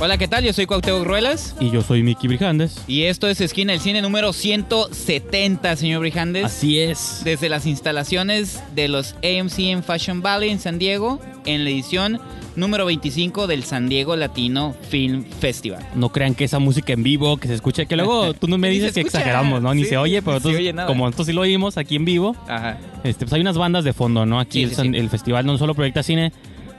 Hola, ¿qué tal? Yo soy Cuauhtémoc Ruelas. Y yo soy Miki Brijandes. Y esto es Esquina del Cine número 170, señor Brijandes. Así es. Desde las instalaciones de los AMC en Fashion Valley en San Diego, en la edición número 25 del San Diego Latino Film Festival. No crean que esa música en vivo que se escucha, que luego tú no me dices que exageramos, ¿no? Ni se oye, pero nosotros, como nosotros sí lo oímos aquí en vivo, Ajá. Este, pues hay unas bandas de fondo, ¿no? Aquí el, festival no solo proyecta cine,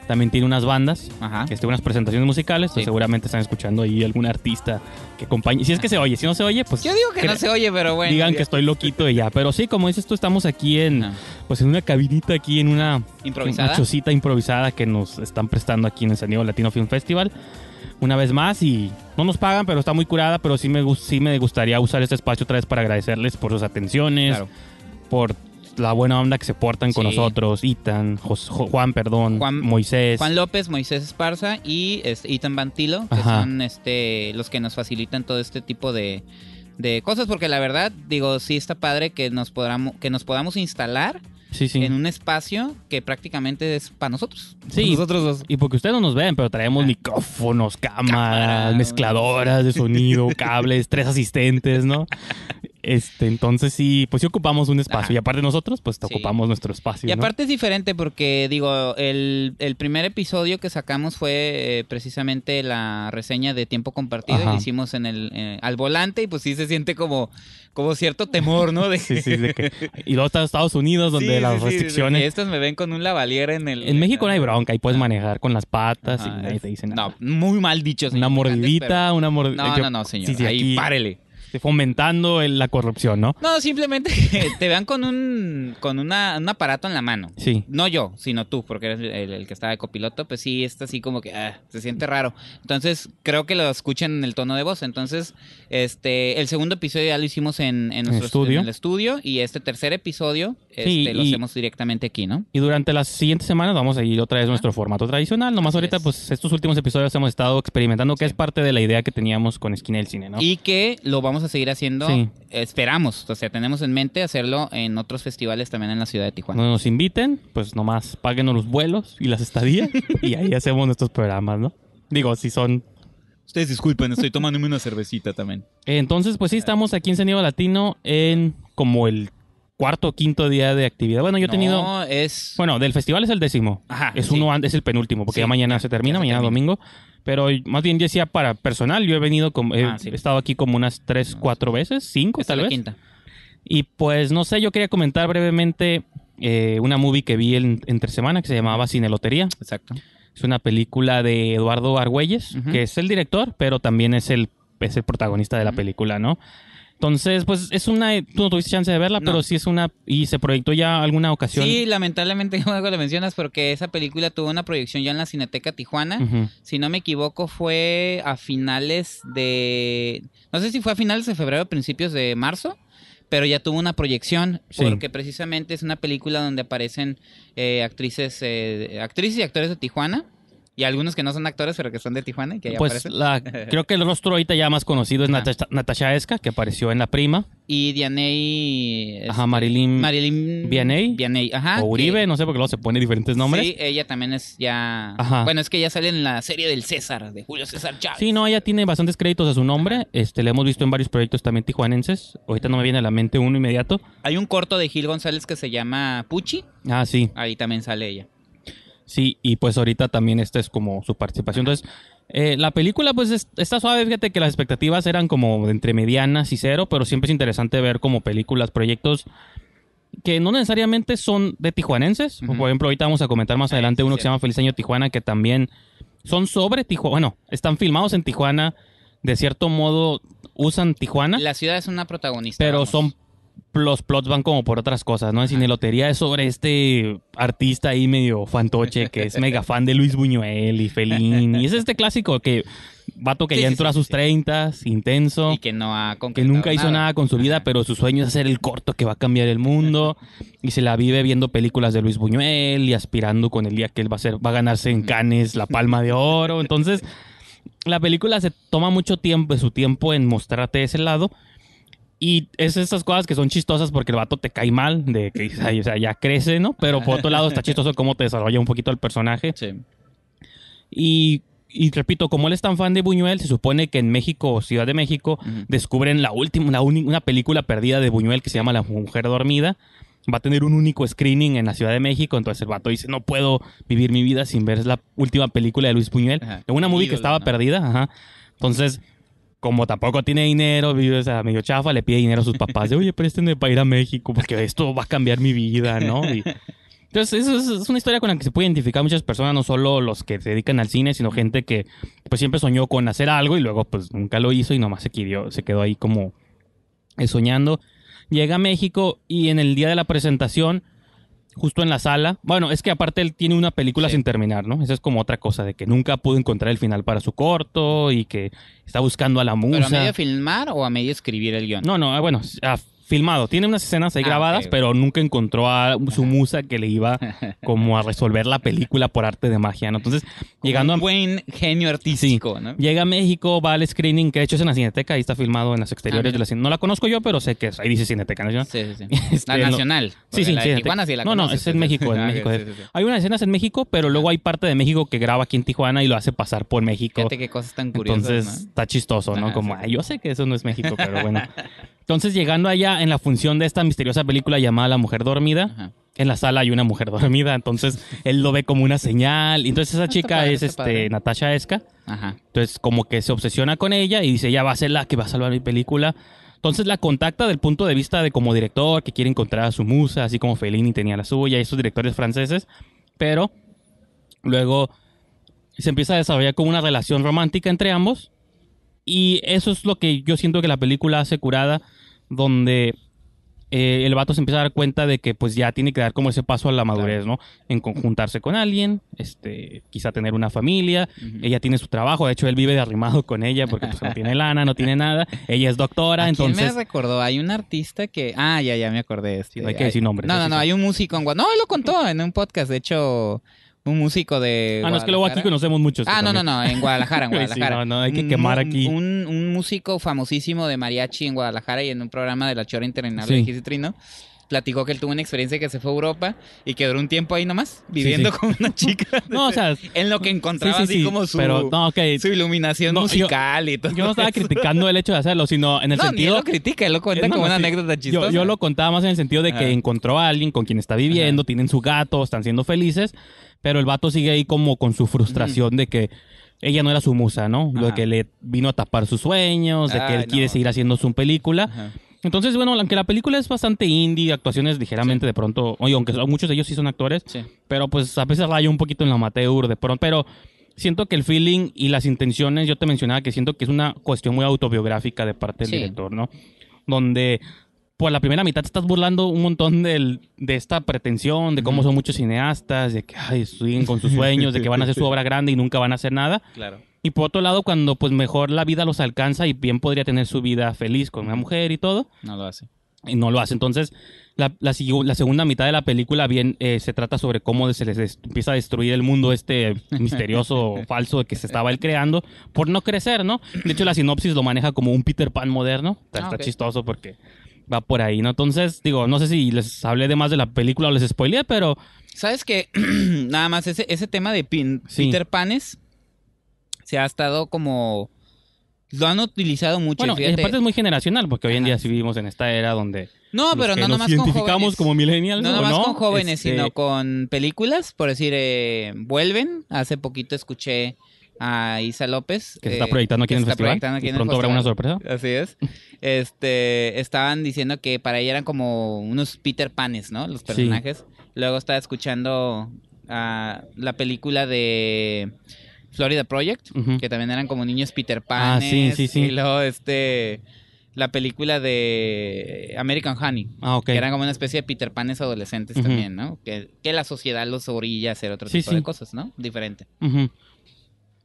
también tiene unas bandas, que este, unas presentaciones musicales. Pues seguramente están escuchando ahí algún artista que acompañe. Si es que se oye, si no se oye, pues. Yo digo que, no se oye, pero bueno. Digan que estoy loquito y ya. Pero sí, como dices tú, estamos aquí en, pues, en una cabinita, aquí en una. Improvisada. Una chocita improvisada que nos están prestando aquí en el San Diego Latino Film Festival una vez más y no nos pagan, pero está muy curada, pero sí me, sí me gustaría usar este espacio otra vez para agradecerles por sus atenciones, por la buena onda que se portan con nosotros, Itan, Juan, perdón, Juan, Moisés. Juan López, Moisés Esparza y este, Itan Bantilo, que son este, los que nos facilitan todo este tipo de, de cosas, porque la verdad, digo, sí está padre que nos podamos, que nos podamos instalar. Sí, sí. en un espacio que prácticamente es para nosotros. Sí, nosotros dos. Y porque ustedes no nos ven, pero traemos ah. micrófonos, cámaras, mezcladoras de sonido, cables, tres asistentes, ¿no? Este, entonces sí, pues sí ocupamos un espacio. Y aparte nosotros, pues ocupamos nuestro espacio. Y aparte es diferente porque, digo, el, primer episodio que sacamos fue eh, precisamente la reseña de tiempo compartido que hicimos en el, eh, al volante y pues sí se siente como, como cierto temor, ¿no? sí, sí, de que... Y luego está Estados Unidos donde las sí, restricciones... Estas me ven con un lavalier en el... En México no hay bronca ahí puedes manejar con las patas y nadie te dicen No, muy mal dicho. una mordidita, una mordidita... No, no, no, señor. Ahí, párele. Este, fomentando la corrupción, ¿no? No, simplemente te vean con un con un aparato en la mano. Sí. No yo, sino tú, porque eres el, que estaba de copiloto, pues sí, está así como que ah, se siente raro. Entonces, creo que lo escuchen en el tono de voz. Entonces, este, el segundo episodio ya lo hicimos en, nuestro, estudio. en el estudio y este tercer episodio este, lo hacemos directamente aquí, ¿no? Y durante las siguientes semanas vamos a ir otra vez a nuestro formato tradicional. Nomás ahorita, pues estos últimos episodios hemos estado experimentando, que es parte de la idea que teníamos con Esquina del Cine, ¿no? Y que lo vamos a seguir haciendo. Esperamos, o sea, tenemos en mente hacerlo en otros festivales también en la ciudad de Tijuana. nos inviten, pues nomás páguenos los vuelos y las estadías y ahí hacemos nuestros programas, ¿no? Digo, si son Ustedes disculpen, estoy tomándome una cervecita también. Entonces, pues sí, estamos aquí en Sonido Latino en como el cuarto o quinto día de actividad. Bueno, yo he tenido... es... Bueno, del festival es el décimo. Ajá. Es, uno, es el penúltimo, porque ya mañana se termina, mañana domingo. Pero más bien decía para personal, yo he venido, como, he, ah, estado aquí como unas tres, cuatro veces, cinco tal vez. Quinta. Y pues no sé, yo quería comentar brevemente eh, una movie que vi entre semana que se llamaba Cine Lotería. Exacto. Es una película de Eduardo Argüelles, que es el director, pero también es el, es protagonista de la película, ¿no? Entonces, pues es una, tú no tuviste chance de verla, pero sí es una, y se proyectó ya alguna ocasión. Sí, lamentablemente algo lo mencionas porque esa película tuvo una proyección ya en la Cineteca Tijuana. Si no me equivoco, fue a finales de, no sé si fue a finales de febrero o principios de marzo pero ya tuvo una proyección porque precisamente es una película donde aparecen eh, actrices eh, actrices y actores de Tijuana y algunos que no son actores, pero que son de Tijuana que Pues creo que el rostro ahorita ya más conocido es Natasha, Esca, que apareció en La Prima. Y Dianey... Ajá, este, Marilyn... Marilyn... Vianey. ajá. O Uribe, no sé, porque luego se pone diferentes nombres. Sí, ella también es ya... Ajá. Bueno, es que ella sale en la serie del César, de Julio César Chávez. Sí, no, ella tiene bastantes créditos a su nombre. Este, le hemos visto en varios proyectos también tijuanenses. Ahorita no me viene a la mente uno inmediato. Hay un corto de Gil González que se llama Puchi. Ah, sí. Ahí también sale ella. Sí, y pues ahorita también esta es como su participación. Entonces, eh, la película pues está suave, fíjate que las expectativas eran como de entre medianas y cero, pero siempre es interesante ver como películas, proyectos que no necesariamente son de tijuanenses. Por ejemplo, ahorita vamos a comentar más adelante uno que se llama Feliz Año Tijuana, que también son sobre Tijuana, bueno, están filmados en Tijuana, de cierto modo usan Tijuana. La ciudad es una protagonista. Pero son los plots van como por otras cosas, ¿no? En Lotería es sobre este artista ahí medio fantoche que es mega fan de Luis Buñuel y Felín. Y es este clásico que vato que ya entró a sus treintas, intenso. Y que no Que nunca hizo nada, con su vida, pero su sueño es hacer el corto que va a cambiar el mundo. y se la vive viendo películas de Luis Buñuel y aspirando con el día que él va a, ser, va a ganarse en Canes la palma de oro. Entonces, la película se toma mucho tiempo, su tiempo en mostrarte ese lado y es esas cosas que son chistosas porque el vato te cae mal, de que o sea, ya crece, ¿no? Pero por otro lado está chistoso cómo te desarrolla un poquito el personaje. Sí. Y, repito, como él es tan fan de Buñuel, se supone que en México, o Ciudad de México, descubren la última, una película perdida de Buñuel que se llama La Mujer Dormida. Va a tener un único screening en la Ciudad de México, entonces el vato dice, no puedo vivir mi vida sin ver la última película de Luis Buñuel. Una movie que estaba perdida, ajá. Entonces como tampoco tiene dinero, vive, medio chafa, le pide dinero a sus papás oye, préstame para ir a México porque esto va a cambiar mi vida, ¿no? entonces, eso es, una historia con la que se puede identificar muchas personas, no solo los que se dedican al cine, sino gente que pues siempre soñó con hacer algo y luego pues nunca lo hizo y nomás se quedó, se quedó ahí como eh, soñando. Llega a México y en el día de la presentación justo en la sala. Bueno, es que aparte él tiene una película sin terminar, ¿no? Esa es como otra cosa, de que nunca pudo encontrar el final para su corto y que está buscando a la musa. a medio filmar o a medio escribir el guión? No, no, ah, bueno, filmado. Tiene unas escenas ahí ah, grabadas, pero nunca encontró a su musa que le iba como a resolver la película por arte de magia, ¿no? Entonces, llegando un a... buen genio artístico, Llega a México, va al screening, que de hecho es en la Cineteca, ahí está filmado en las exteriores ah, de la Cineteca. No la conozco yo, pero sé que es, ahí dice Cineteca este, Nacional. Sí, sí, sí. la Nacional. Sí, sí, Tijuana sí la No, no, es en México, en ah, México. Eh. Hay unas escenas en México, pero luego hay parte de México que graba aquí en Tijuana y lo hace pasar por México. Fíjate qué cosas tan curiosas, Entonces, está chistoso, ¿no? como, yo sé que eso no es México, pero bueno. Entonces, llegando allá en la función de esta misteriosa película llamada La Mujer Dormida, en la sala hay una mujer dormida, entonces él lo ve como una señal. Entonces, esa chica es este, Natasha Esca. Entonces, como que se obsesiona con ella y dice, ella va a ser la que va a salvar mi película. Entonces la contacta del punto de vista de como director que quiere encontrar a su musa, así como Fellini tenía la suya y esos directores franceses, pero luego se empieza a desarrollar como una relación romántica entre ambos y eso es lo que yo siento que la película hace curada donde eh, el vato se empieza a dar cuenta de que pues ya tiene que dar como ese paso a la madurez, ¿no? En conjuntarse con alguien, este, quizá tener una familia, ella tiene su trabajo, de hecho él vive de arrimado con ella porque pues, no tiene lana, no tiene nada, ella es doctora, entonces... Quién me recordó? Hay un artista que... Ah, ya, ya me acordé. Este. no hay que decir nombres. No, no, no, hay un músico en No, él lo contó en un podcast, de hecho un músico de. Ah, no, es que luego aquí conocemos muchos. Ah, no, no, no, en Guadalajara, en Guadalajara. sí, no, no, hay que quemar aquí. Un, un, músico famosísimo de mariachi en Guadalajara y en un programa de la Chora Internacional sí. de Gizitrino, platicó que él tuvo una experiencia que se fue a Europa y quedó un tiempo ahí nomás, viviendo con una chica. no, o sea, en lo que encontraba así como su, pero, su iluminación musical y todo. Yo no estaba criticando el hecho de hacerlo, sino en el sentido. lo critica, él lo cuenta como una anécdota chistosa. Yo, lo contaba más en el sentido de que encontró a alguien con quien está viviendo, tienen su gato, están siendo felices, pero el vato sigue ahí como con su frustración de que ella no era su musa, ¿no? Lo de que le vino a tapar sus sueños, de que él quiere seguir haciendo su película. Ajá entonces, bueno, aunque la película es bastante indie, actuaciones ligeramente de pronto, oye, aunque muchos de ellos sí son actores, pero pues a veces rayo un poquito en la amateur de pronto, pero siento que el feeling y las intenciones, yo te mencionaba que siento que es una cuestión muy autobiográfica de parte del director, ¿no? Donde por la primera mitad te estás burlando un montón del, de esta pretensión, de cómo son muchos cineastas, de que ay, siguen con sus sueños, de que van a hacer su obra grande y nunca van a hacer nada. Claro. Y por otro lado, cuando pues mejor la vida los alcanza y bien podría tener su vida feliz con una mujer y todo. No lo hace. Y no lo hace. Entonces, la, la, segunda mitad de la película bien eh, se trata sobre cómo se les empieza a destruir el mundo este misterioso falso que se estaba él creando por no crecer, ¿no? De hecho, la sinopsis lo maneja como un Peter Pan moderno. Está, ah, chistoso porque va por ahí, ¿no? Entonces, digo, no sé si les hablé de más de la película o les spoileé, pero... ¿Sabes que Nada más ese, ese tema de pin Pan Peter Panes se ha estado como... Lo han utilizado mucho. Bueno, fíjate. parte es muy generacional, porque hoy en día vivimos en esta era donde... No, pero no nomás con jóvenes. como con jóvenes, este, sino con películas. Por decir, eh, Vuelven. Hace poquito escuché a Isa López. Que está eh, proyectando aquí en el festival. y pronto habrá una sorpresa. Así es. Este, estaban diciendo que para ella eran como unos Peter Panes, ¿no? Los personajes. Luego estaba escuchando ah, la película de Florida Project, que también eran como niños Peter ah, Pan. Y luego este la película de American Honey. Ah, que eran como una especie de Peter Panes adolescentes también, ¿no? Que, la sociedad los orilla a hacer otro tipo de cosas, ¿no? Diferente.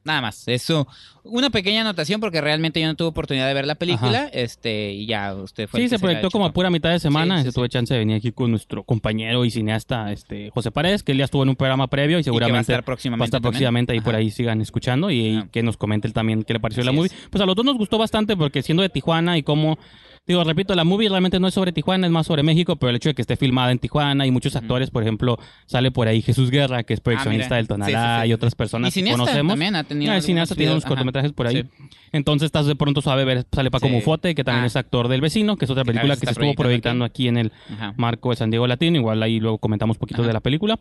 Nada más, eso. Una pequeña anotación porque realmente yo no tuve oportunidad de ver la película. Este, y ya usted fue. Sí, se proyectó como a pura mitad de semana. tuve chance de venir aquí con nuestro compañero y cineasta este, José Paredes, que él ya estuvo en un programa previo y seguramente va a estar próximamente. ahí por ahí sigan escuchando y, que nos comente también qué le pareció la movie. Pues a los dos nos gustó bastante porque siendo de Tijuana y cómo Digo, repito, la movie realmente no es sobre Tijuana, es más sobre México, pero el hecho de que esté filmada en Tijuana y muchos actores, por ejemplo, sale por ahí Jesús Guerra, que es ah, proyeccionista del Tonalá y otras personas que conocemos. También ha tenido. Ah, el cineasta tiene unos cortometrajes por ahí. Entonces, estás de pronto suave ver, sale Paco Mufote, que también ah. es actor del vecino, que es otra película que se estuvo proyectando aquí, en el marco de San Diego Latino. Igual ahí luego comentamos poquito de la película.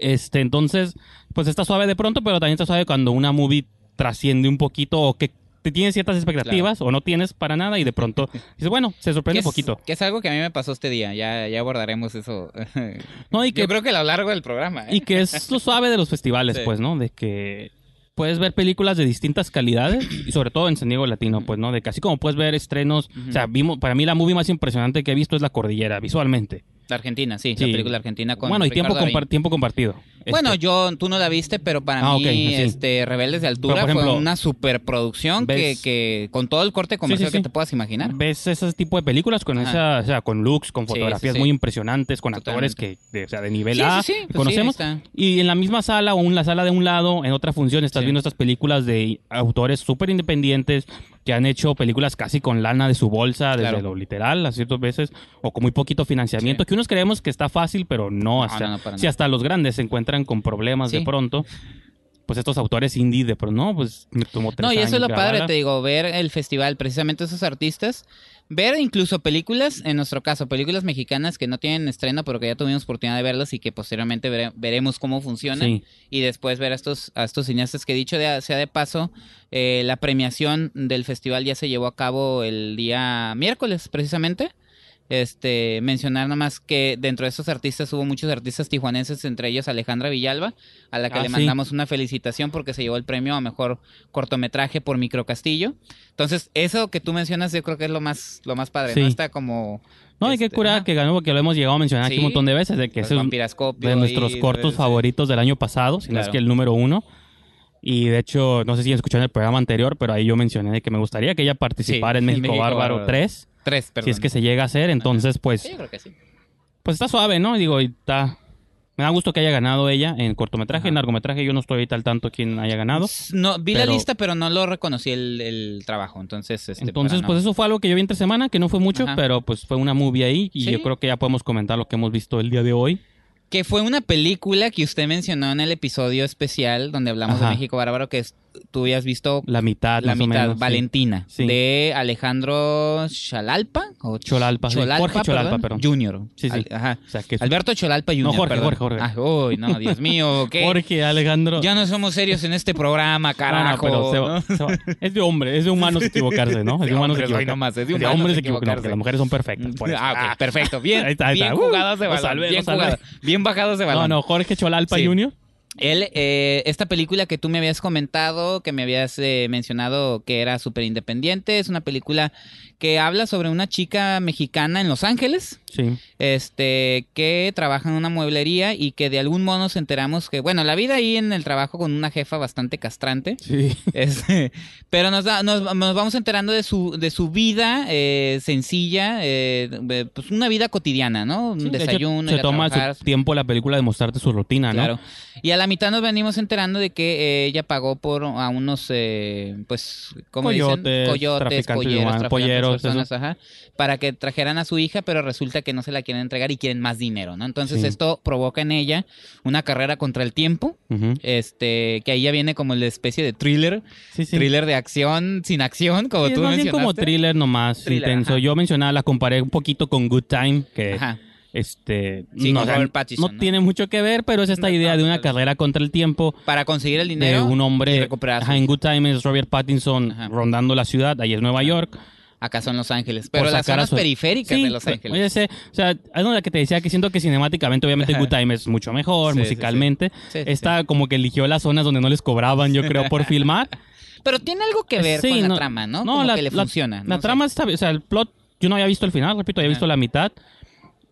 Este, entonces, pues está suave de pronto, pero también está suave cuando una movie trasciende un poquito o que te tienes ciertas expectativas o no tienes para nada y de pronto dices, bueno, se sorprende un poquito. Que es algo que a mí me pasó este día, ya, ya abordaremos eso. No, y que, Yo creo que a lo largo del programa. ¿eh? Y que es lo suave de los festivales, pues, ¿no? De que puedes ver películas de distintas calidades y sobre todo en San Diego Latino, pues, ¿no? De que así como puedes ver estrenos, o sea, vimos, para mí la movie más impresionante que he visto es La Cordillera, visualmente. La Argentina, sí, la película argentina con Bueno, y tiempo, tiempo compartido. Bueno, este- yo, tú no la viste, pero para ah, mí este, Rebeldes de Altura fue una superproducción que, que con todo el corte comercial que te puedas imaginar. Ves ese tipo de películas con esa, o con looks, con fotografías muy impresionantes, con actores que, de, sea, de nivel A pues conocemos. y en la misma sala o en la sala de un lado, en otra función, estás viendo estas películas de autores súper independientes que han hecho películas casi con lana de su bolsa, desde lo literal, a ciertas veces, o con muy poquito financiamiento que unos creemos que está fácil, pero no, si hasta los grandes se encuentran con problemas de pronto pues estos autores indie de, pero no, pues me tomó tres No, y eso es lo padre, te digo, ver el festival, precisamente esos artistas, ver incluso películas, en nuestro caso, películas mexicanas que no tienen estreno, pero que ya tuvimos oportunidad de verlas y que posteriormente veremos cómo funcionan. Y después ver a estos, a estos cineastas que, dicho de, sea de paso, eh, la premiación del festival ya se llevó a cabo el día miércoles, precisamente este, mencionar más que dentro de esos artistas hubo muchos artistas tijuanenses, entre ellos Alejandra Villalba, a la que ah, le mandamos una felicitación porque se llevó el premio a mejor cortometraje por Micro Castillo Entonces, eso que tú mencionas, yo creo que es lo más, lo más padre, ¿no? Está como. No, hay que este, curar que ganó porque lo hemos llegado a mencionar aquí un montón de veces, de que es un, de nuestros cortos favoritos del año pasado, si es que el número uno. Y de hecho, no sé si escucharon el programa anterior, pero ahí yo mencioné que me gustaría que ella participara en México, Bárbaro 3 Tres, Si es que se llega a hacer, entonces, pues. creo que sí. Pues está suave, ¿no? Digo, y está. Me da gusto que haya ganado ella en cortometraje, en largometraje. Yo no estoy ahorita tal tanto quien haya ganado. No, vi la lista, pero no lo reconocí el, trabajo. Entonces, este, entonces pues eso fue algo que yo vi entre semana, que no fue mucho, pero pues fue una movie ahí. Y yo creo que ya podemos comentar lo que hemos visto el día de hoy. Que fue una película que usted mencionó en el episodio especial donde hablamos de México Bárbaro, que es tú habías visto la mitad, la mitad, Valentina, de Alejandro Chalalpa o Cholalpa, Jorge Cholalpa, perdón. Junior. Sí, sí. ajá. Alberto Cholalpa Junior. No, Jorge, Jorge, Jorge. Ah, uy, no, Dios mío, ¿qué? Jorge, Alejandro. Ya no somos serios en este programa, carajo. No, pero Es de hombre, es de humanos equivocarse, ¿no? Es de humanos equivocarse. es de hombres equivocarse. las mujeres son perfectas. Ah, ok, ah. perfecto. Bien, bien jugado de balón. Bien, bien de No, no, Jorge Cholalpa Junior. Él, eh, esta película que tú me habías comentado, que me habías eh, mencionado que era súper independiente, es una película que habla sobre una chica mexicana en Los Ángeles. Sí. Este, que trabaja en una mueblería y que de algún modo nos enteramos que, bueno, la vida ahí en el trabajo con una jefa bastante castrante. Sí. Este, pero nos, vamos enterando de su, de su vida eh, sencilla, eh, pues una vida cotidiana, ¿no? Un desayuno. se toma tiempo la película de mostrarte su rutina, ¿no? Claro. Y a la mitad nos venimos enterando de que eh, ella pagó por a unos, pues, ¿cómo dicen? Coyotes, pues, para que trajeran a su hija, pero resulta que no se la quieren entregar y quieren más dinero, ¿no? Entonces esto provoca en ella una carrera contra el tiempo, este, que ahí ya viene como la especie de thriller, sí, thriller de acción, sin acción, como tú es como thriller nomás, intenso. Yo mencionaba, la comparé un poquito con Good Time, que... Este, no, tiene mucho que ver, pero es esta idea de una carrera contra el tiempo. Para conseguir el dinero. De un hombre. en Good Time es Robert Pattinson rondando la ciudad, ahí es Nueva York acá son Los Ángeles, pero las zonas periféricas de Los Ángeles. Oye, o sea, algo de que te decía que siento que cinemáticamente, obviamente, Good Time es mucho mejor, musicalmente. Está Esta como que eligió las zonas donde no les cobraban, yo creo, por filmar. Pero tiene algo que pues ver con la trama, ¿no? No, la, que la, ¿no? trama está bien, o sea, el plot, yo no había visto el final, repito, había visto la mitad.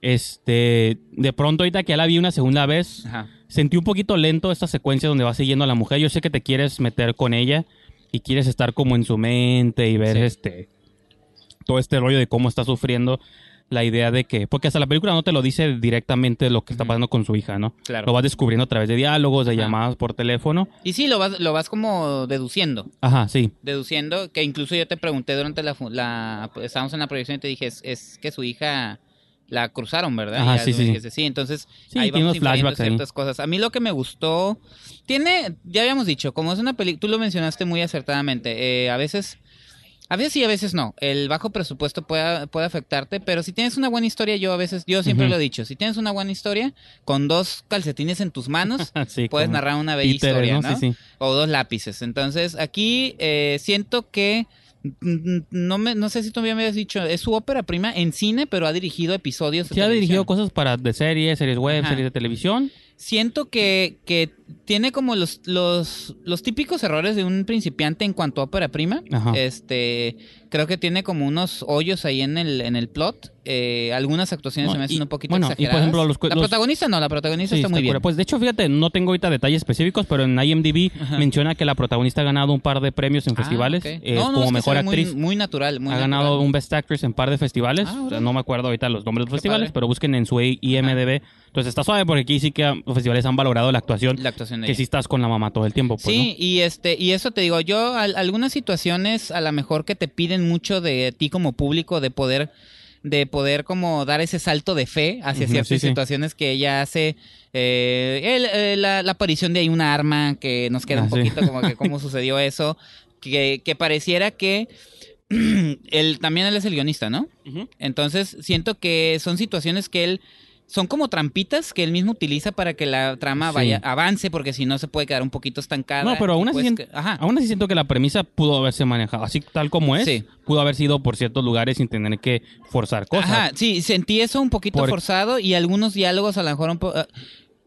Este, de pronto ahorita que ya la vi una segunda vez, sentí un poquito lento esta secuencia donde va siguiendo a la mujer. Yo sé que te quieres meter con ella y quieres estar como en su mente y ver este todo este rollo de cómo está sufriendo la idea de que, porque hasta la película no te lo dice directamente lo que está pasando con su hija, ¿no? Claro. Lo vas descubriendo a través de diálogos, de llamadas por teléfono. Y sí, lo vas, lo vas como deduciendo. Ajá, sí. Deduciendo, que incluso yo te pregunté durante la, pues, estábamos en la proyección y te dije, es, que su hija la cruzaron, ¿verdad? Ajá, sí, sí, sí. entonces sí, ahí vamos flashbacks ciertas cosas. A mí lo que me gustó, tiene, ya habíamos dicho, como es una película, tú lo mencionaste muy acertadamente, eh, a veces a veces sí, a veces no. El bajo presupuesto puede, puede afectarte, pero si tienes una buena historia, yo a veces, yo siempre lo he dicho, si tienes una buena historia, con dos calcetines en tus manos, puedes narrar una bella historia, ¿no? O dos lápices. Entonces, aquí eh, siento que mm, no, me, no sé si tú me habías dicho, es su ópera prima en cine, pero ha dirigido episodios. Sí, ha dirigido cosas para de series, series web, series de televisión siento que, que tiene como los, los, los típicos errores de un principiante en cuanto a ópera prima. Este, creo que tiene como unos hoyos ahí en el, en el plot. Eh, algunas actuaciones se me hacen un poquito bueno, Y por ejemplo, la protagonista no, la protagonista está, muy bien. Pues de hecho, fíjate, no tengo ahorita detalles específicos, pero en IMDb menciona que la protagonista ha ganado un par de premios en ah, festivales eh, como mejor actriz. Muy, muy natural. ha ganado un Best Actress en par de festivales. Ah, no me acuerdo ahorita los nombres de los festivales, pero busquen en su IMDb. Entonces está suave porque aquí sí que los festivales han valorado la actuación. La actuación que si estás con la mamá todo el tiempo. Pues, sí, y este y eso te digo, yo algunas situaciones a lo mejor que te piden mucho de ti como público, de poder de poder como dar ese salto de fe hacia ciertas situaciones que ella hace. Eh, eh, la, aparición de ahí una arma que nos queda ah, un poquito como que cómo sucedió eso. Que, pareciera que él, también él es el guionista, ¿no? Entonces siento que son situaciones que él son como trampitas que él mismo utiliza para que la trama vaya avance, porque si no se puede quedar un poquito estancada. No, pero aún así, pues siento, aún siento que la premisa pudo haberse manejado así tal como es. Pudo haber sido por ciertos lugares sin tener que forzar cosas. Ajá, sí, sentí eso un poquito forzado y algunos diálogos a lo mejor ah,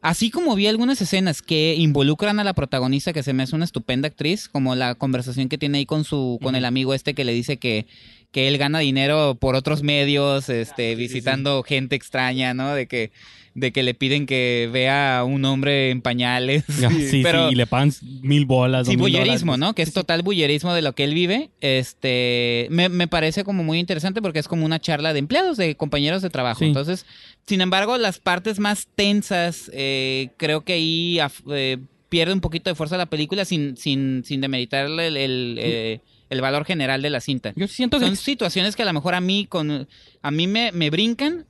Así como vi algunas escenas que involucran a la protagonista, que se me hace una estupenda actriz, como la conversación que tiene ahí con su, con el amigo este que le dice que, que él gana dinero por otros medios, ah, este, visitando gente extraña, ¿no? De que, de que le piden que vea a un hombre en pañales. Ah, sí, sí, y le pagan mil bolas. Sí, bullerismo, ¿no? Que es total bullerismo de lo que él vive. Este, me, parece como muy interesante porque es como una charla de empleados, de compañeros de trabajo. Entonces, sin embargo, las partes más tensas, eh, creo que ahí ah, eh, pierde un poquito de fuerza la película sin, sin, sin demeritarle el... Eh, el valor general de la cinta. Yo siento Son situaciones que a lo mejor a mí, con, a mí me, brincan,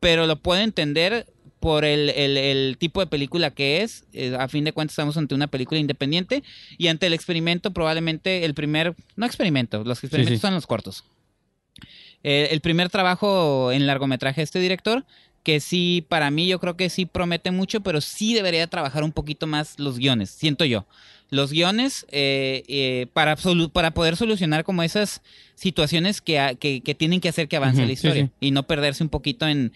pero lo puedo entender por el, tipo de película que es. Eh, a fin de cuentas estamos ante una película independiente y ante el experimento probablemente el primer, no experimento, los experimentos son los cortos. Eh, el primer trabajo en largometraje de este director, que sí, para mí yo creo que sí promete mucho, pero sí debería trabajar un poquito más los guiones, siento yo los guiones eh, eh, para, poder solucionar como esas situaciones que, tienen que hacer que avance la historia y no perderse un poquito en,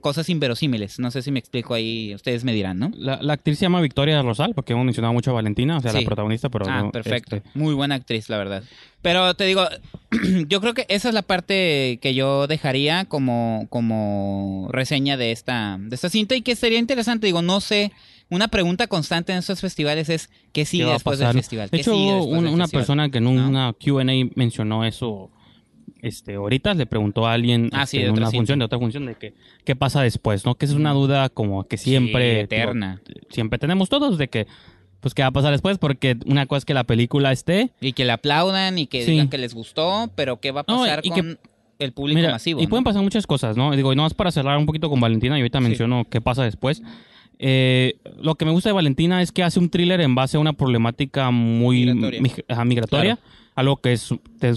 cosas inverosímiles. No sé si me explico ahí, ustedes me dirán, ¿no? La, actriz se llama Victoria Rosal, porque hemos mencionado mucho a Valentina, o sea, la protagonista, pero... Ah, perfecto. Este Muy buena actriz, la verdad. Pero te digo, yo creo que esa es la parte que yo dejaría como, como reseña de esta, de esta cinta y que sería interesante, digo, no sé una pregunta constante en estos festivales es ¿qué sigue después del festival? De hecho, una persona que en una Q&A mencionó eso. Este, ahorita le preguntó a alguien ah, este, de en una función, de otra función, de que, qué pasa después, ¿no? Que es una mm. duda como que siempre... eterna. siempre tenemos todos de que pues qué va a pasar después, porque una cosa es que la película esté. Y que la aplaudan y que digan que les gustó, pero qué va a pasar con el público masivo. Y pueden pasar muchas cosas, ¿no? Digo, y no más para cerrar un poquito con Valentina, y ahorita mencionó menciono qué pasa después. Eh, lo que me gusta de Valentina es que hace un thriller en base a una problemática muy migratoria, algo que es,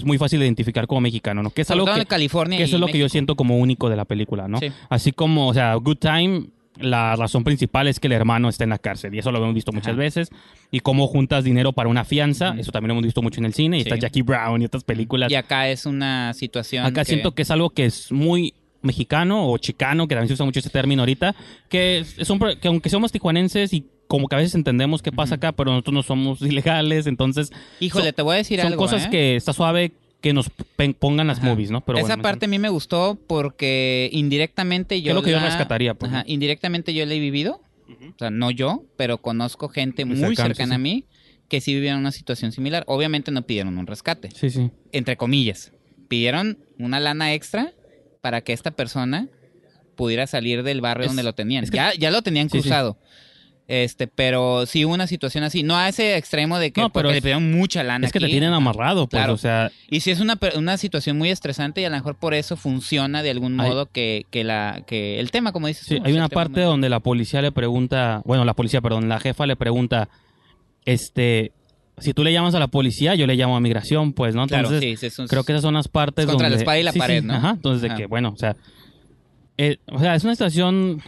muy fácil de identificar como mexicano, ¿no? Que es algo que, eso es lo que yo siento como único de la película, ¿no? Así como, o sea, Good Time la razón principal es que el hermano está en la cárcel y eso lo hemos visto muchas veces y cómo juntas dinero para una fianza eso también lo hemos visto mucho en el cine y está Jackie Brown y otras películas y acá es una situación acá siento que es algo que es muy mexicano o chicano, que también se usa mucho ese término ahorita, que, son, que aunque somos tijuanenses y como que a veces entendemos qué pasa acá, pero nosotros no somos ilegales, entonces... Híjole, te voy a decir algo. Son cosas ¿eh? que está suave que nos pongan las movies, ¿no? Pero Esa parte a mí me gustó porque indirectamente yo... es lo que yo rescataría? Pues? Ajá, indirectamente yo la he vivido, o sea, no yo, pero conozco gente muy cercana a mí que sí vivieron una situación similar. Obviamente no pidieron un rescate. Sí, sí. Entre comillas. Pidieron una lana extra para que esta persona pudiera salir del barrio donde lo tenían. Es que, ya, lo tenían cruzado. Este, pero sí hubo una situación así, no a ese extremo de que pero le pidieron mucha lana. Es que le te tienen amarrado, pues, o sea. Y si es una, situación muy estresante y a lo mejor por eso funciona de algún modo que, la, que el tema, como dices. Sí, hay una parte donde la policía le pregunta, bueno, la policía, perdón, la jefa le pregunta, este, si tú le llamas a la policía, yo le llamo a migración, pues, ¿no? Entonces, creo que esas son las partes es contra la espada y la pared, ¿no? Ajá, entonces de que, bueno, o sea, eh, o sea, es una situación,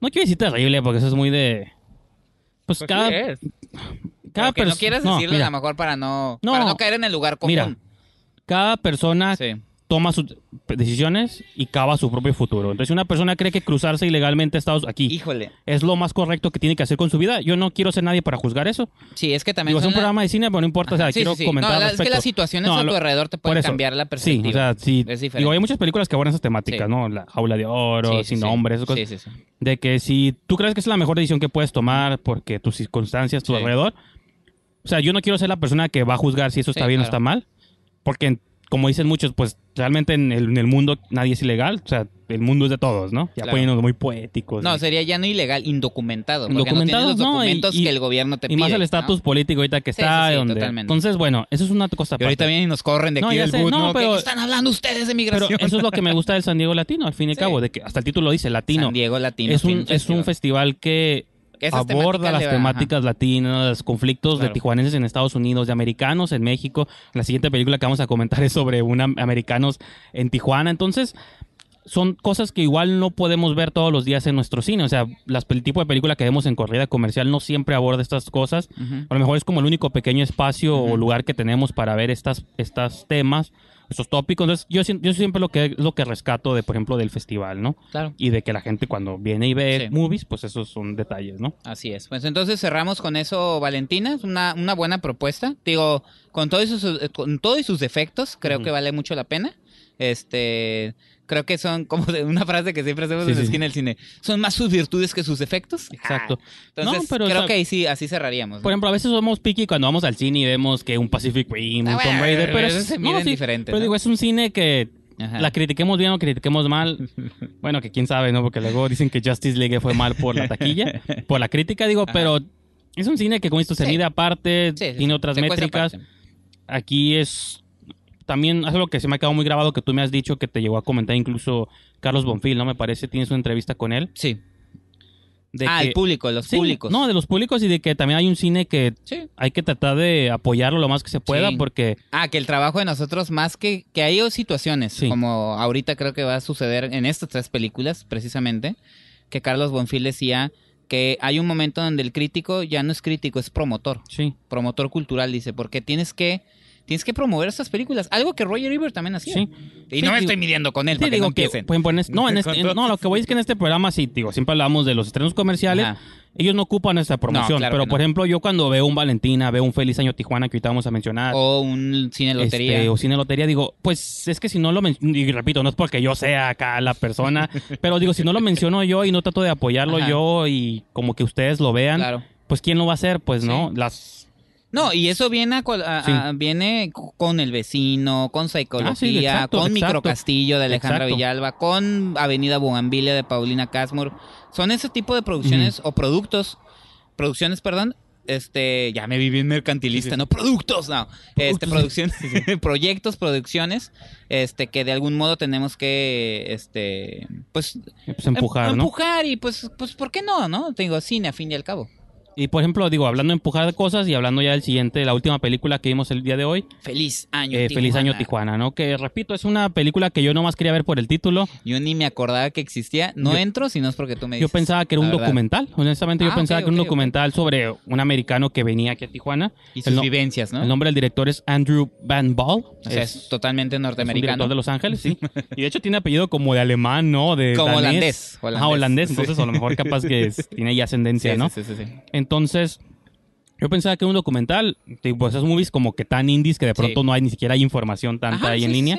no quiero decir terrible, porque eso es muy de, pues, pues cada, es. cada persona... no quieras a lo mejor para no, no, para no caer en el lugar común. Mira, cada persona Sí toma sus decisiones y cava su propio futuro. Entonces, si una persona cree que cruzarse ilegalmente a Estados aquí es lo más correcto que tiene que hacer con su vida, yo no quiero ser nadie para juzgar eso. Sí, es que también. Digo, es un programa de cine, pero no importa, o sea, quiero comentar. es que las situaciones a tu alrededor te pueden cambiar la perspectiva. Sí, o sea, sí. Es Digo, hay muchas películas que abordan esas temáticas, ¿no? La jaula de oro, sin nombre, esas cosas. De que si tú crees que es la mejor decisión que puedes tomar porque tus circunstancias, tu alrededor. O sea, yo no quiero ser la persona que va a juzgar si eso está bien o está mal porque como dicen muchos, pues realmente en el, mundo nadie es ilegal, o sea, el mundo es de todos, ¿no? Ya claro. poniéndonos muy poéticos. No, sería ya no ilegal, indocumentado. Indocumentado, no, los y, el gobierno más el estatus político ahorita que está. Entonces, bueno, eso es una cosa. Pero ahorita vienen y nos corren de aquí del ¿no? Pero... están hablando ustedes de migración? Pero eso es lo que me gusta del San Diego Latino, al fin y cabo, de que hasta el título dice, Latino. San Diego Latino. Es un, es un festival que aborda las temáticas latinas, conflictos de tijuanenses en Estados Unidos, de americanos en México. La siguiente película que vamos a comentar es sobre un americanos en Tijuana. Entonces, son cosas que igual no podemos ver todos los días en nuestro cine. O sea, el tipo de película que vemos en corrida comercial no siempre aborda estas cosas. A lo mejor es como el único pequeño espacio o lugar que tenemos para ver estos estas temas esos tópicos. Entonces, yo, yo siempre lo que, lo que rescato de, por ejemplo, del festival, ¿no? Claro. Y de que la gente cuando viene y ve movies, pues esos son detalles, ¿no? Así es. Pues entonces cerramos con eso, Valentina. Es una, una buena propuesta. Digo, con todos sus, eh, con todos sus defectos, creo que vale mucho la pena. Este, creo que son como una frase que siempre hacemos en la del cine. Son más sus virtudes que sus defectos. Exacto. entonces, pero, creo que sí, así cerraríamos. Por ejemplo, a veces somos picky cuando vamos al cine y vemos que un Pacific Rim, un ah, Tomb Raider, pero, es diferente. Pero digo, es un cine que La critiquemos bien o critiquemos mal. Bueno, que quién sabe, ¿no? Porque luego dicen que Justice League fue mal por la taquilla, por la crítica, digo, pero es un cine que con esto se mide aparte, tiene otras métricas. Aquí es también es algo que se me ha quedado muy grabado que tú me has dicho que te llegó a comentar incluso Carlos Bonfil, ¿no? Me parece, tienes una entrevista con él. Sí. De ah, el público, los públicos. No, de los públicos y de que también hay un cine que hay que tratar de apoyarlo lo más que se pueda porque... Ah, que el trabajo de nosotros más que... Que hay situaciones, como ahorita creo que va a suceder en estas tres películas precisamente, que Carlos Bonfil decía que hay un momento donde el crítico ya no es crítico, es promotor. Sí. Promotor cultural, dice, porque tienes que tienes que promover estas películas. Algo que Roger Ebert también hacía. Sí. Y no me estoy midiendo con él. Sí, digo que, no, no, lo que voy es que en este programa sí, digo, siempre hablamos de los estrenos comerciales. Ellos no ocupan esta promoción, pero por ejemplo, yo cuando veo un Valentina, veo un Feliz Año Tijuana que ahorita vamos a mencionar. O un Cine este, Lotería. o Cine Lotería, digo, pues es que si no lo menciono, y repito, no es porque yo sea acá la persona, pero digo, si no lo menciono yo y no trato de apoyarlo yo y como que ustedes lo vean, pues ¿quién lo va a hacer? Pues no, las no, y eso viene, a, viene con el vecino, con psicología, ah, con Micro Castillo de Alejandra Villalba, con Avenida Bugambilia de Paulina Casmur. Son ese tipo de producciones o productos, producciones, perdón, este, ya me vi bien mercantilista, no productos, no, este, producciones, proyectos, producciones, este, que de algún modo tenemos que, este, pues, pues empujar, ¿no? empujar y pues, pues, ¿por qué no, no? Tengo cine a fin y al cabo. Y por ejemplo, digo, hablando de empujar cosas y hablando ya del siguiente, la última película que vimos el día de hoy. Feliz año eh, Tijuana. Feliz año Tijuana, ¿no? Que repito, es una película que yo nomás quería ver por el título. Yo ni me acordaba que existía. No entro si no es porque tú me dices. Yo pensaba que era un documental. Honestamente, yo ah, pensaba que era un documental sobre un americano que venía aquí a Tijuana. Y sus vivencias, ¿no? El nombre del director es Andrew Van Ball. O sea, es, totalmente norteamericano. Es un director de Los Ángeles, sí. y de hecho tiene apellido como de alemán, ¿no? De como holandés. holandés. Ah, holandés. Entonces, a lo mejor capaz que tiene ya ascendencia, ¿no? sí, sí. sí. Entonces, yo pensaba que un documental, tipo esas movies como que tan indies que de pronto no hay ni siquiera hay información tanta ahí en línea.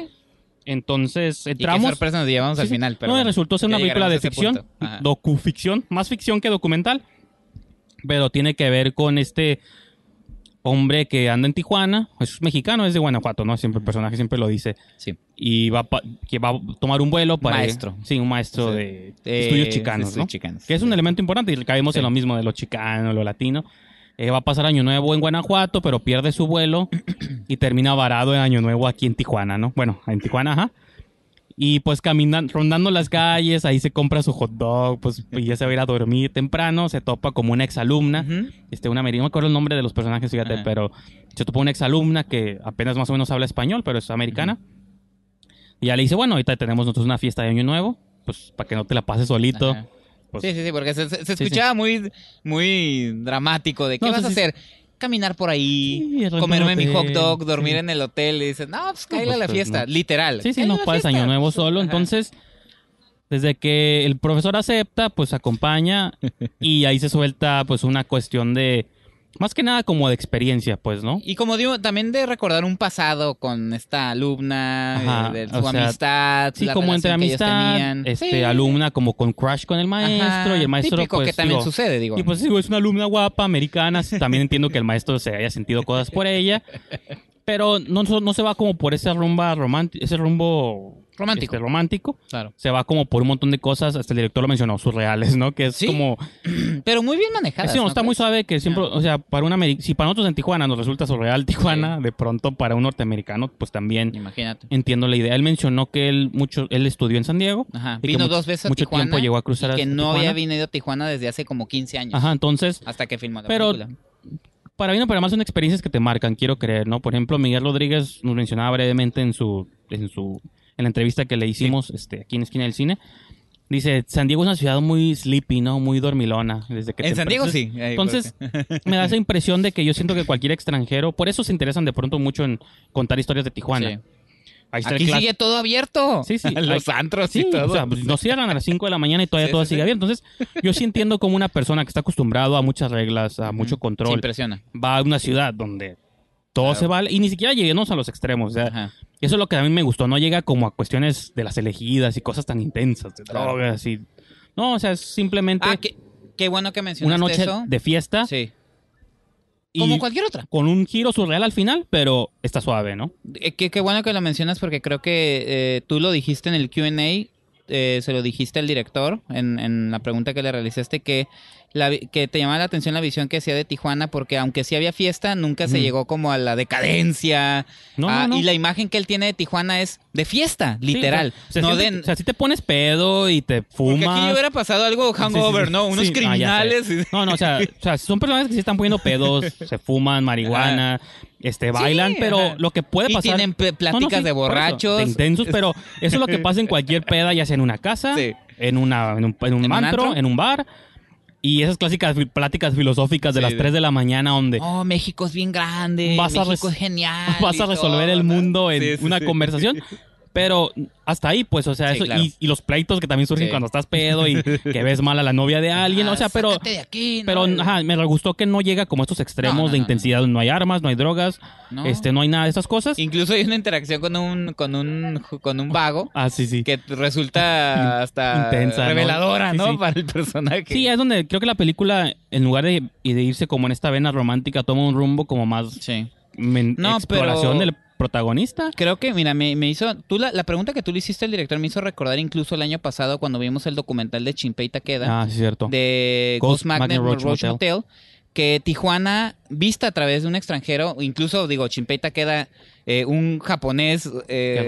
Entonces entramos. ¿Y qué sorpresa nos llevamos al final. Pero no, resultó ser una película de ficción, docuficción, más ficción que documental. Pero tiene que ver con este hombre que anda en Tijuana, es mexicano, es de Guanajuato, ¿no? Siempre el personaje siempre lo dice. Sí. Y va que va a tomar un vuelo para maestro. sí, un maestro de, estudios chicanos, ¿no? Que es un elemento importante y caemos en lo mismo de lo chicano, lo latino. Eh, va a pasar Año Nuevo en Guanajuato, pero pierde su vuelo y termina varado en Año Nuevo aquí en Tijuana, ¿no? Bueno, en Tijuana, ajá. Y pues caminando, rondando las calles, ahí se compra su hot dog, pues ya se va a ir a dormir temprano, se topa como una exalumna, alumna, este, una no me acuerdo el nombre de los personajes, fíjate, pero se topa una exalumna que apenas más o menos habla español, pero es americana. Y ya le dice, bueno, ahorita tenemos nosotros una fiesta de Año Nuevo, pues para que no te la pases solito. Pues sí, sí, sí, porque se, escuchaba muy, muy dramático de qué vas a hacer caminar por ahí, comerme mi hot dog, dormir en el hotel y dicen, no, pues cállale a la pues, fiesta, literal. Sí, sí, no pasa año nuevo solo, entonces desde que el profesor acepta, pues acompaña y ahí se suelta pues una cuestión de más que nada como de experiencia, pues, ¿no? Y como digo, también de recordar un pasado con esta alumna, eh, de, su amistad. Sí, como entre amistad, este, alumna como con crush con el maestro y el maestro... que pues, también sucede, digo. Y pues digo, es una alumna guapa, americana, también entiendo que el maestro se haya sentido cosas por ella. Pero no, se va como por esa rumba romántica, ese rumbo romántico. Este, romántico. Claro. Se va como por un montón de cosas, hasta el director lo mencionó, surreales, ¿no? Que es como... Pero muy bien manejado Sí, está muy suave que siempre, o sea, para una si para nosotros en Tijuana nos resulta surreal Tijuana, de pronto para un norteamericano, pues también... Imagínate. Entiendo la idea. Él mencionó que él mucho, él estudió en San Diego. Ajá. Vino dos veces a Tiempo llegó a cruzar y que no había venido a Tijuana desde hace como 15 años. Ajá, entonces... Hasta que filmó la película para mí no, pero además son experiencias que te marcan, quiero creer, ¿no? Por ejemplo, Miguel Rodríguez nos mencionaba brevemente en su, en su, en la entrevista que le hicimos, este, aquí en Esquina del Cine. Dice, San Diego es una ciudad muy sleepy, ¿no? Muy dormilona. Desde que en San Diego sí. Entonces, me da esa impresión de que yo siento que cualquier extranjero, por eso se interesan de pronto mucho en contar historias de Tijuana. Aquí sigue todo abierto. Sí, sí. Los antros y todo. O sea, pues, nos cierran a las 5 de la mañana y todavía todo sigue abierto. Entonces, yo sí entiendo como una persona que está acostumbrado a muchas reglas, a mucho control. impresiona. Va a una ciudad donde todo se vale y ni siquiera lleguemos a los extremos. eso es lo que a mí me gustó. No llega como a cuestiones de las elegidas y cosas tan intensas, de drogas y. No, o sea, es simplemente. Ah, qué, bueno que mencionaste Una noche de fiesta. Sí como cualquier otra. Con un giro surreal al final, pero está suave, ¿no? Eh, qué, bueno que lo mencionas porque creo que eh, tú lo dijiste en el QA, eh, se lo dijiste al director en, en, la pregunta que le realizaste, que que te llamaba la atención la visión que hacía de Tijuana, porque aunque sí había fiesta, nunca se llegó como a la decadencia. Ah, y la imagen que él tiene de Tijuana es de fiesta, literal. o sea, si te pones pedo y te fumas. Porque aquí hubiera pasado algo hangover, ¿no? Unos criminales. no, no, o sea, son personas que sí están poniendo pedos, se fuman marihuana. este bailan, pero lo que puede pasar. Y tienen pláticas de borrachos. intensos, pero eso es lo que pasa en cualquier peda, ya sea en una casa, en, una, en un, mantro, en un bar. Y esas clásicas pláticas filosóficas de las 3 de la mañana donde... Oh, México es bien grande, vas México es genial. Vas a resolver el mundo en una conversación. Pero hasta ahí, pues, o sea, eso, y, los pleitos que también surgen cuando estás pedo y que ves mal a la novia de alguien, o ah, sea, pero. pero, ajá, me gustó que no llega como a estos extremos de intensidad, no. hay armas, no hay drogas, este, no hay nada de esas cosas. Incluso hay una interacción con un, con un, con un vago. Ah, sí, sí. Que resulta hasta reveladora, ¿no? Para el personaje. Sí, es donde creo que la película, en lugar de, irse como en esta vena romántica, toma un rumbo como más. Sí. no, exploración pero... del protagonista. Creo que, mira, me, hizo. Tú la, pregunta que tú le hiciste al director me hizo recordar incluso el año pasado cuando vimos el documental de Chimpeita queda ah, cierto. De Ghost, Magnet, Roach Hotel. Que Tijuana, vista a través de un extranjero, incluso, digo, Chimpeita queda eh, un japonés. Eh, que,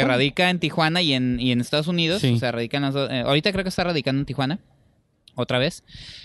radica en, Tijuana. y en, Estados Unidos. O sea, radica eh, ahorita creo que está radicando en Tijuana otra vez.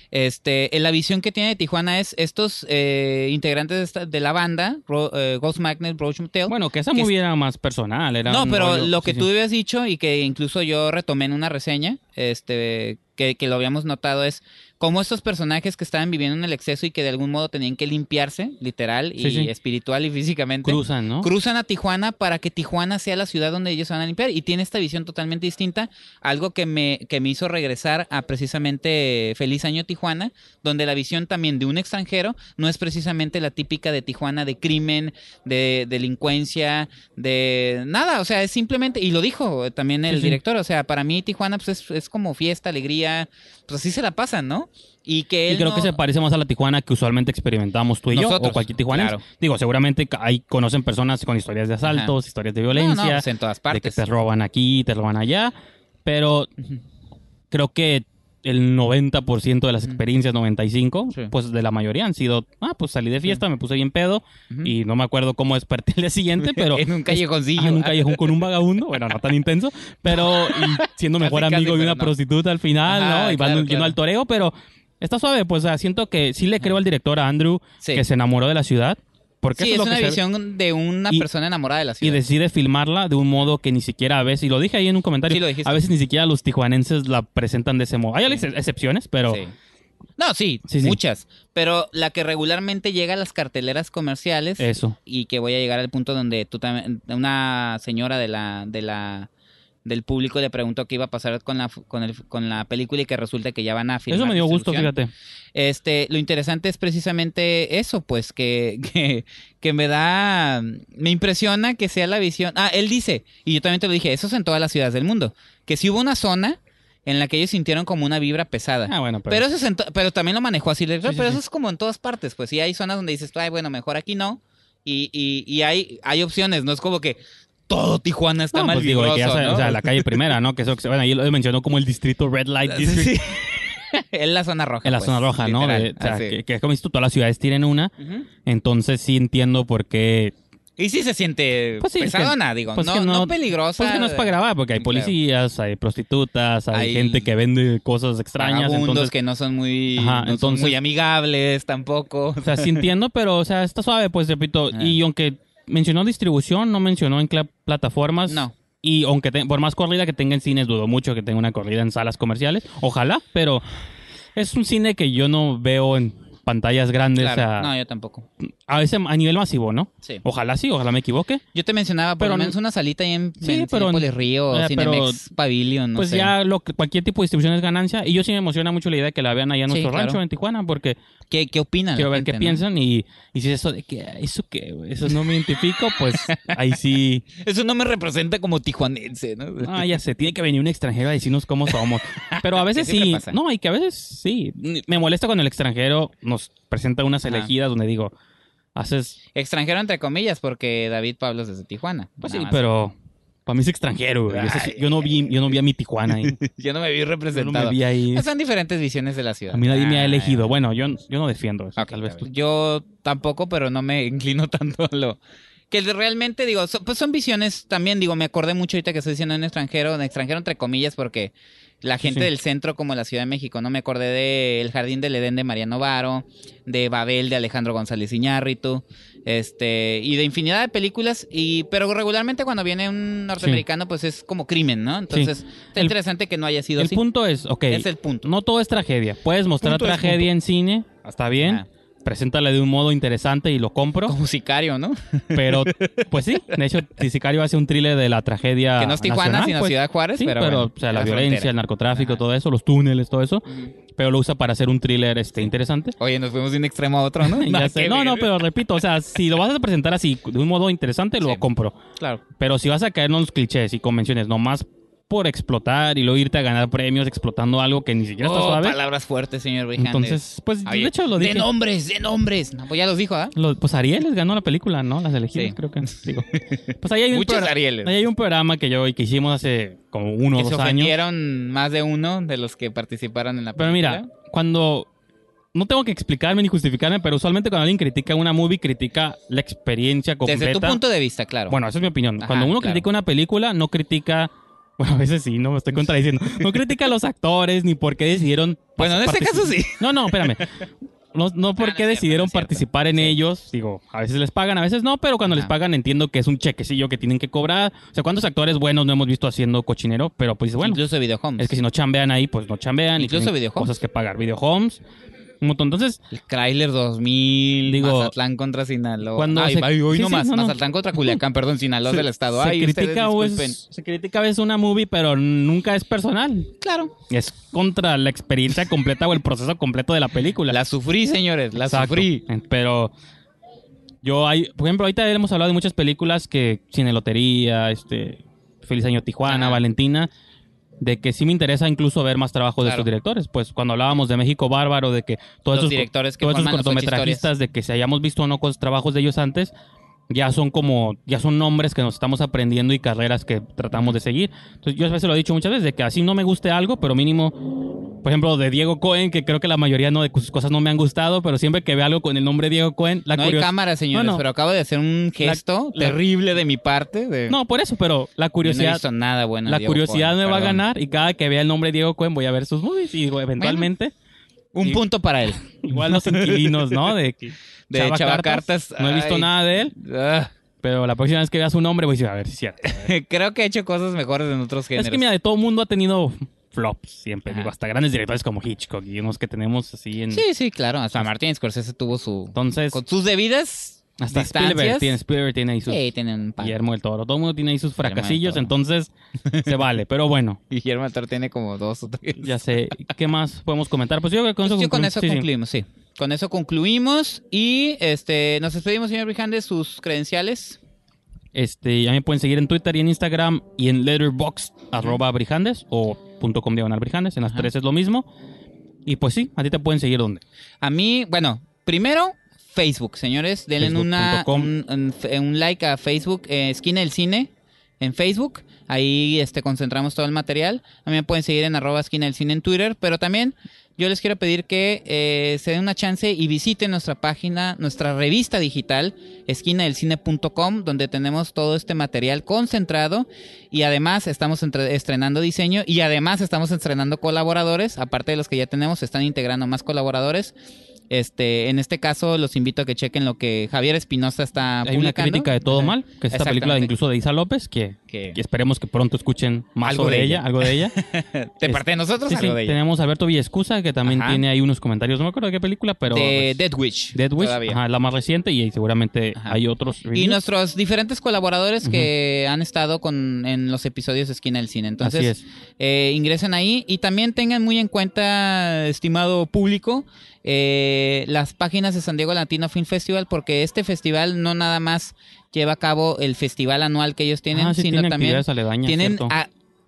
Este, la visión que tiene de Tijuana es estos eh, integrantes de, esta, de, la banda, eh, Ghost Magnet, Roach Motel. Bueno, que esa que era más personal. Era no, pero lo que tú habías dicho y que incluso yo retomé en una reseña, este, que, lo habíamos notado, es como estos personajes que estaban viviendo en el exceso y que de algún modo tenían que limpiarse, literal y espiritual y físicamente, cruzan, ¿no? Cruzan a Tijuana para que Tijuana sea la ciudad donde ellos van a limpiar y tiene esta visión totalmente distinta, algo que me, que me hizo regresar a precisamente Feliz Año Tijuana, donde la visión también de un extranjero no es precisamente la típica de Tijuana de crimen, de delincuencia, de nada, o sea, es simplemente, y lo dijo también el director, o sea, para mí Tijuana pues, es como fiesta, alegría, pues así se la pasan, ¿no? Y que creo que se parece más a la Tijuana que usualmente experimentamos tú y yo, o cualquier Tijuana. Digo, seguramente ahí conocen personas con historias de asaltos, historias de violencia. Pues en todas partes. que te roban aquí, te roban allá. Pero creo que el 90% de las experiencias, 95, pues de la mayoría han sido, ah, pues salí de fiesta, me puse bien pedo y no me acuerdo cómo desperté el siguiente, pero... en un callejoncillo. en un callejón con un vagabundo, bueno, no tan intenso, pero siendo mejor amigo de una prostituta al final, ¿no? Y van yendo al toreo, pero está suave, pues siento que sí le creo al director a Andrew que se enamoró de la ciudad sí, es, una visión de una persona enamorada de la ciudad. Y decide filmarla de un modo que ni siquiera a veces, y lo dije ahí en un comentario, a veces ni siquiera los tijuanenses la presentan de ese modo. Hay excepciones, pero... No, sí, muchas. Pero la que regularmente llega a las carteleras comerciales. Eso. Y que voy a llegar al punto donde tú también. Una señora de la, de la del público le preguntó qué iba a pasar con la, con, la película y que resulta que ya van a filmar. Eso me dio gusto, fíjate. Este, lo interesante es precisamente eso, pues, que, que, me da, me impresiona que sea la visión. Ah, él dice, y yo también te lo dije, eso es en todas las ciudades del mundo, que si hubo una zona en la que ellos sintieron como una vibra pesada. Ah, bueno, pero... Pero, eso pero también lo manejó así, pero eso es como en todas partes, pues, sí hay zonas donde dices, ay, bueno, mejor aquí no. Y, hay, hay opciones, no es como que todo Tijuana está mal pues, digo, O sea, la calle primera, ¿no? Que eso bueno, ahí lo mencionó como el distrito Red Light District. Sí. en la zona roja. En la pues, zona roja, ¿no? o sea, que, es como si todas las ciudades tienen una. Entonces sí entiendo por qué y sí se siente pues pesadona, digo. no, no, peligrosa. Pues no es para grabar, porque hay policías, hay prostitutas, hay, gente que vende cosas extrañas. Entonces que no son muy, entonces, son muy amigables tampoco. O sea, sí entiendo, pero o sea, está suave, pues repito. Y aunque mencionó distribución, no mencionó en plataformas. No. Y aunque por más corrida que tenga en cines, dudo mucho que tenga una corrida en salas comerciales. Ojalá, pero es un cine que yo no veo en pantallas grandes. no, yo tampoco a veces a nivel masivo, ¿no? Sí. Ojalá sí, ojalá me equivoque. Yo te mencionaba por pero, lo menos una salita ahí en, sí, en Río, eh, Cinemex pero, Pavilion, no Pues ya cualquier tipo de distribución es ganancia y yo sí me emociona mucho la idea de que la vean allá en nuestro rancho en Tijuana porque ¿Qué, qué opinan? Quiero ver qué piensan y, y, si eso de que eso que eso no me identifico, pues ahí sí Eso no me representa como tijuanense, ¿no? Ah, ya sé, tiene que venir un extranjero a decirnos cómo somos. Pero a veces sí, no, hay que a veces sí, me molesta cuando el extranjero nos presenta unas elegidas donde digo haces... Extranjero entre comillas, porque David Pablo es de Tijuana. Pues sí, pero... Para mí es extranjero, yo, no vi, yo no vi a mi Tijuana ahí. yo no me vi representado. ahí. Pues son diferentes visiones de la ciudad. A mí nadie me ha ah. elegido. Bueno, yo, yo no defiendo eso. vez Yo tampoco, pero no me inclino tanto a lo... Que realmente, digo, pues son visiones también, digo, me acordé mucho ahorita que estoy diciendo en extranjero, en extranjero entre comillas, porque la gente del centro como la Ciudad de México, ¿no? Me acordé de El Jardín del Edén de Mariano Varo, de Babel de Alejandro González Iñárritu, este, y de infinidad de películas, y, pero regularmente cuando viene un norteamericano, pues es como crimen, ¿no? Entonces, interesante que no haya sido el así. El punto es, ok. Es el punto. No todo es tragedia. Puedes mostrar tragedia en cine, está bien preséntale de un modo interesante y lo compro. Como sicario, ¿no? Pero, pues sí, de hecho, sicario hace un thriller de la tragedia. Que no es Tijuana, sino pues Ciudad Juárez, sí, pero. o sea, la, violencia, el narcotráfico, todo eso, los túneles, todo eso. Pero lo usa para hacer un thriller este, interesante. Oye, nos fuimos de un extremo a otro, ¿no? No, no, pero repito, o sea, si lo vas a presentar así, de un modo interesante, lo compro. Claro. Pero si vas a caer en los clichés y convenciones, nomás por explotar y luego irte a ganar premios explotando algo que ni siquiera está oh, suave. palabras fuertes, señor Brijandes. Entonces, pues de hecho lo dije. De nombres, de nombres. No, pues ya los dijo, ¿ah? Pues Arieles ganó la película, ¿no? Las elegidas, creo que. Digo. Pues ahí hay un Muchos Arieles. Ahí hay un programa que yo que hicimos hace como uno o dos se años. más de uno de los que participaron en la película. Pero mira, cuando no tengo que explicarme ni justificarme, pero usualmente cuando alguien critica una movie, critica la experiencia completa. Desde tu punto de vista, claro. Bueno, esa es mi opinión. cuando uno critica una película, no critica bueno, a veces sí, no me estoy contradiciendo. No critica a los actores ni por qué decidieron. Bueno, en este caso sí. No, no, espérame. No, no por ah, qué decidieron participar en ellos. Digo, a veces les pagan, a veces no, pero cuando les pagan entiendo que es un chequecillo que tienen que cobrar. O sea, ¿cuántos actores buenos no hemos visto haciendo cochinero? Pero pues bueno. Incluso videohomes. Es que si no chambean ahí, pues no chambean. Incluso y videohomes. Cosas que pagar. Videohomes. Entonces. El Chrysler 2000, digo, Mazatlán contra Sinaloa. Cuando hoy no Mazatlán contra Culiacán, perdón, Sinaloa del Estado. Se, critica a veces una movie, pero nunca es personal. Claro. Es contra la experiencia completa o el proceso completo de la película. La sufrí, señores, la sufrí. Pero yo hay, por ejemplo, ahorita hemos hablado de muchas películas que Cine Lotería, este, Feliz Año Tijuana, Valentina, de que sí me interesa incluso ver más trabajo de sus estos directores. Pues cuando hablábamos de México Bárbaro, de que todos esos, directores que cortometrajistas, de que si hayamos visto o no con trabajos de ellos antes, ya son como, ya son nombres que nos estamos aprendiendo y carreras que tratamos de seguir. Entonces, yo a veces lo he dicho muchas veces, de que así no me guste algo, pero mínimo, por ejemplo, de Diego Cohen, que creo que la mayoría no, de sus cosas no me han gustado, pero siempre que ve algo con el nombre Diego Cohen, la No hay cámara, señores, pero acabo de hacer un gesto terrible de mi parte. No, por eso, pero la curiosidad... No nada bueno. La curiosidad me va a ganar y cada que vea el nombre Diego Cohen voy a ver sus movies y eventualmente... Un punto para él. Igual los inquilinos, ¿no? De, de Cartas. No he visto nada de él. Ah. pero la próxima vez que veas un hombre, voy a decir, a ver, si es cierto. Creo que ha hecho cosas mejores en otros géneros. Es que mira, de todo mundo ha tenido flops siempre. Digo, hasta grandes directores como Hitchcock y unos que tenemos así en... Sí, sí, claro. Hasta Martínez Scorsese tuvo su... Entonces... Con sus debidas hasta Spielberg tiene, Spielberg tiene ahí sus. Sí, tienen Guillermo del Toro. Todo mundo tiene ahí sus fracasillos, entonces se vale, pero bueno. Guillermo del Toro tiene como dos o tres. Ya sé. ¿Qué más podemos comentar? Pues yo con pues eso, concluimos. Con eso concluimos, sí. Con eso concluimos y este nos despedimos, señor Brijandes, sus credenciales. Este, ya me pueden seguir en Twitter y en Instagram y en letterbox arroba o En las tres es lo mismo. Y pues sí, a ti te pueden seguir donde. A mí, bueno, primero Facebook, señores. Denle una, un, like a Facebook, eh, Esquina del Cine, en Facebook. Ahí este, concentramos todo el material. También pueden seguir en arroba Esquina del Cine en Twitter. Pero también yo les quiero pedir que eh, se den una chance y visiten nuestra página, nuestra revista digital, esquinadelcine.com, donde tenemos todo este material concentrado y además estamos estrenando diseño y además estamos estrenando colaboradores, aparte de los que ya tenemos, se están integrando más colaboradores. Este, en este caso, los invito a que chequen lo que Javier Espinosa está publicando. Hay una crítica de Todo Mal, que es esta película incluso de Isa López, que, esperemos que pronto escuchen más algo de ella, algo de ella. parte de nosotros, de ella. Tenemos Alberto Villescusa, que también tiene ahí unos comentarios, no me acuerdo de qué película, pero... De pues, Dead Witch. Dead Witch, la más reciente, y seguramente hay otros. Y nuestros diferentes colaboradores que han estado con, en los episodios de Esquina del Cine. Entonces, eh, ingresen ahí y también tengan muy en cuenta, estimado público, eh, las páginas de San Diego Latino Film Festival, porque este festival no nada más lleva a cabo el festival anual que ellos tienen, ah, sino también tienen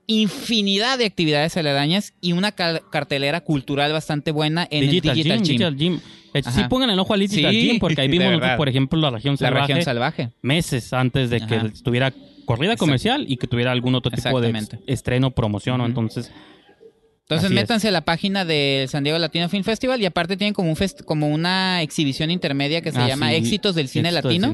infinidad de actividades aledañas y una cartelera cultural bastante buena en el Digital Gym. Eh, sí pongan el ojo al Digital Gym porque ahí vimos, por ejemplo, la región salvaje. Meses antes de que estuviera corrida comercial y que tuviera algún otro tipo de estreno, promoción. o Entonces, entonces métanse a la página del San Diego Latino Film Festival y aparte tienen como un fest como una exhibición intermedia que se ah, llama Éxitos del Cine Latino,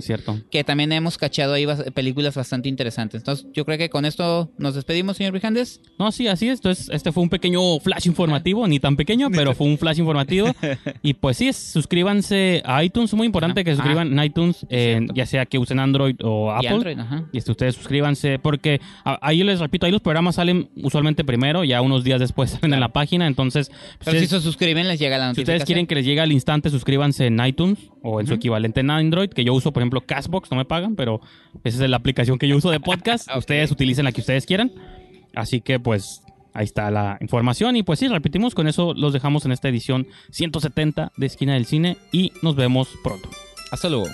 que también hemos cachado ahí películas bastante interesantes. Entonces yo creo que con esto nos despedimos, señor Brijandes. No, sí, así es. este fue un pequeño flash informativo, ni tan pequeño, pero fue un flash informativo. y pues sí, suscríbanse a iTunes, muy importante que suscriban a ah, iTunes, ya sea que usen Android o Apple. Y, Android, ajá. Este, ustedes suscríbanse porque ahí les repito, ahí los programas salen usualmente primero, ya unos días después en la página. Entonces, pues, si se suscriben, les llega la noticia. Si ustedes quieren que les llegue al instante, suscríbanse en iTunes o en su equivalente en Android, que yo uso, por ejemplo, Castbox, no me pagan, pero esa es la aplicación que yo uso de podcast. Ustedes utilicen la que ustedes quieran. Así que, pues, Ahí está la información. Y pues sí, repetimos, con eso los dejamos en esta edición 170 de Esquina del Cine y nos vemos pronto. Hasta luego.